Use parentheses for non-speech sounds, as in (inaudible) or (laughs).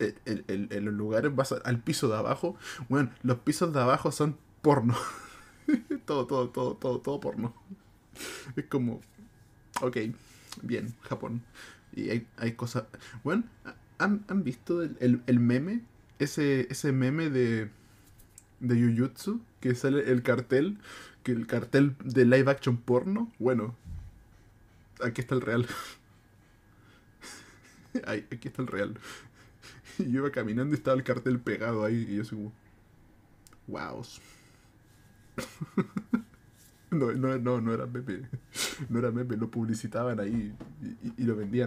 En eh, los lugares, vas al piso de abajo, bueno, los pisos de abajo son porno. (laughs) todo, todo, todo, todo, todo porno. Es como, ok, bien, Japón. Y hay, hay cosas... Bueno, ¿han, visto el, meme? Ese, ese meme de, de Jujutsu, que sale el cartel, que el cartel de live action porno. Bueno, aquí está el real. (laughs) aquí está el real. (laughs) y yo iba caminando y estaba el cartel pegado ahí. Y yo así como. ¡Wow! (laughs) no, no, no, no era Pepe. No era Pepe, lo publicitaban ahí y lo vendían.